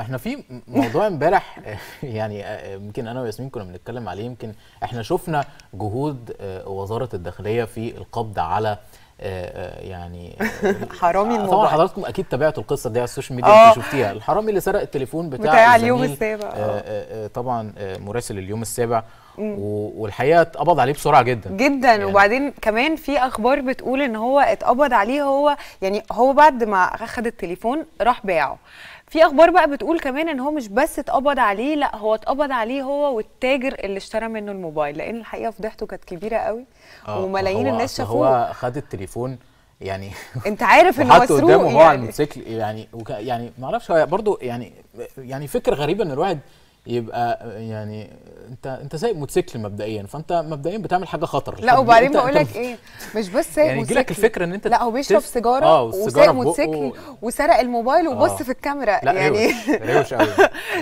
احنا في موضوع امبارح يعني آه، يمكن انا وياسمين كنا بنتكلم عليه يمكن احنا شفنا جهود آه، وزاره الداخليه في القبض على آه، يعني حرامي الموبايل طبعا حضراتكم اكيد تابعتوا القصه دي على السوشيال ميديا انتوا شفتيها الحرامي اللي سرق التليفون بتاع, بتاع اليوم السابع طبعا مراسل اليوم السابع والحقيقه اتقبض عليه بسرعه جدا جدا يعني. وبعدين كمان في اخبار بتقول ان هو اتقبض عليه هو يعني هو بعد ما اخد التليفون راح باعه في اخبار بقى بتقول كمان ان هو مش بس اتقبض عليه لا هو اتقبض عليه هو والتاجر اللي اشترى منه الموبايل لان الحقيقه فضيحته كانت كبيره قوي آه وملايين الناس شافوه هو خد التليفون يعني انت عارف انه مسروق قدامه هو على يعني. الموتوسيكل يعني يعني, يعني ما اعرفش هو برضه يعني يعني فكر غريب ان الواحد يبقى يعني انت انت سايق موتوسيكل مبدئيا فانت مبدئيا بتعمل حاجه خطر لا وبعدين بقول لك ايه مش بس سايق يعني موتوسيكل الفكره ان انت لا هو بيشرب سيجاره آه وسايق موتوسيكل وسرق الموبايل وبص آه في الكاميرا لا يعني روش يعني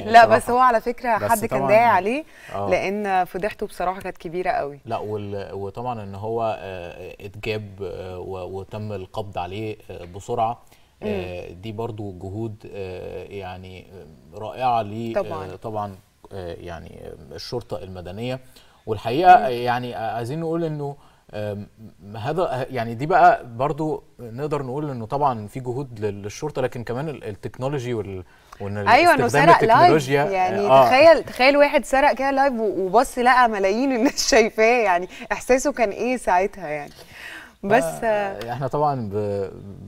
لا بس هو على فكره حد كان داعي عليه آه. لان فضيحته بصراحه كانت كبيره قوي لا وال... وطبعا ان هو آه، اتجاب آه، وتم القبض عليه بسرعه آه، دي برضو جهود آه، يعني رائعه ل آه، طبعا, طبعا يعني الشرطه المدنيه والحقيقه يعني عايزين نقول انه هذا يعني دي بقى برضو نقدر نقول انه طبعا في جهود للشرطه لكن كمان التكنولوجي وال وان ايوه انه سرق لايف يعني آه. تخيل تخيل واحد سرق كده لايف وبص لقى ملايين الناس شايفاه يعني احساسه كان ايه ساعتها يعني بس احنا طبعا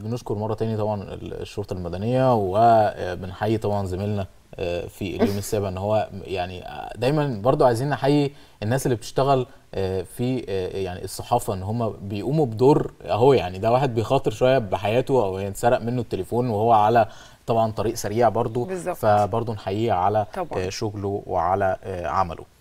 بنشكر مره تانية طبعا الشرطه المدنيه وبنحيي طبعا زميلنا آه، في اليوم السابع ان هو يعني دايما برضو عايزين نحيي الناس اللي بتشتغل آه، في آه، يعني الصحافه ان هم بيقوموا بدور اهو يعني ده واحد بيخاطر شويه بحياته او يتسرق منه التليفون وهو على طبعا طريق سريع برضو فبرضو نحييه على طبعا. شغله وعلى عمله